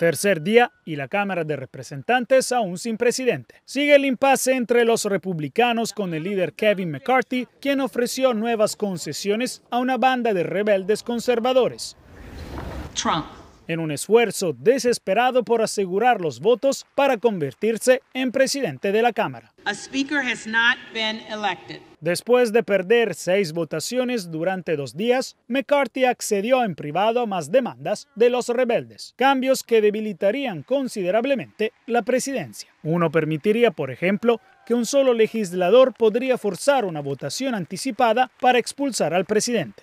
Tercer día y la Cámara de Representantes aún sin presidente. Sigue el impasse entre los republicanos con el líder Kevin McCarthy, quien ofreció nuevas concesiones a una banda de rebeldes conservadores. Trump en un esfuerzo desesperado por asegurar los votos para convertirse en presidente de la Cámara. Después de perder seis votaciones durante dos días, McCarthy accedió en privado a más demandas de los rebeldes, cambios que debilitarían considerablemente la presidencia. Uno permitiría, por ejemplo, que un solo legislador podría forzar una votación anticipada para expulsar al presidente.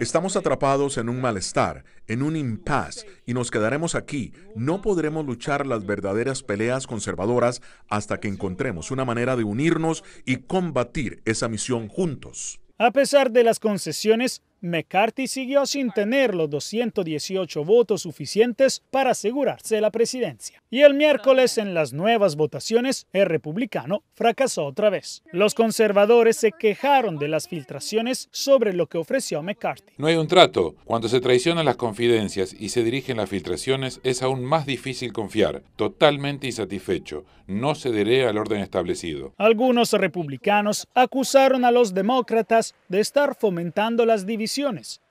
Estamos atrapados en un malestar, en un impasse, y nos quedaremos aquí. No podremos luchar las verdaderas peleas conservadoras hasta que encontremos una manera de unirnos y combatir esa misión juntos. A pesar de las concesiones, McCarthy siguió sin tener los 218 votos suficientes para asegurarse la presidencia. Y el miércoles en las nuevas votaciones, el republicano fracasó otra vez. Los conservadores se quejaron de las filtraciones sobre lo que ofreció McCarthy. No hay un trato. Cuando se traicionan las confidencias y se dirigen las filtraciones, es aún más difícil confiar. Totalmente insatisfecho. No cederé al orden establecido. Algunos republicanos acusaron a los demócratas de estar fomentando las divisiones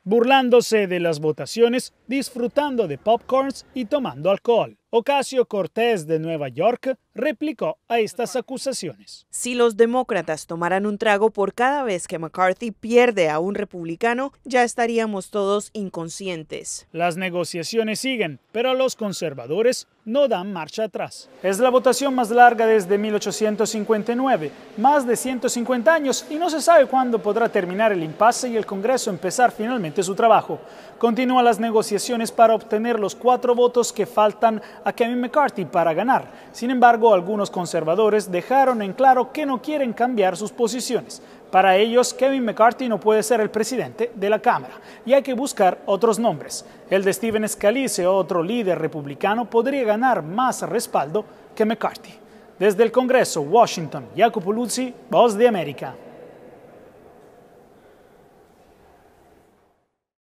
burlándose de las votaciones, disfrutando de popcorns y tomando alcohol. Ocasio Cortés de Nueva York replicó a estas acusaciones. Si los demócratas tomaran un trago por cada vez que McCarthy pierde a un republicano, ya estaríamos todos inconscientes. Las negociaciones siguen, pero los conservadores no dan marcha atrás. Es la votación más larga desde 1859, más de 150 años, y no se sabe cuándo podrá terminar el impasse y el Congreso empezar finalmente su trabajo. Continúan las negociaciones para obtener los cuatro votos que faltan a Kevin McCarthy para ganar. Sin embargo, algunos conservadores dejaron en claro que no quieren cambiar sus posiciones. Para ellos, Kevin McCarthy no puede ser el presidente de la Cámara y hay que buscar otros nombres. El de Steven Scalise, otro líder republicano, podría ganar más respaldo que McCarthy. Desde el Congreso, Washington, Jacopo Luzzi, Voz de América.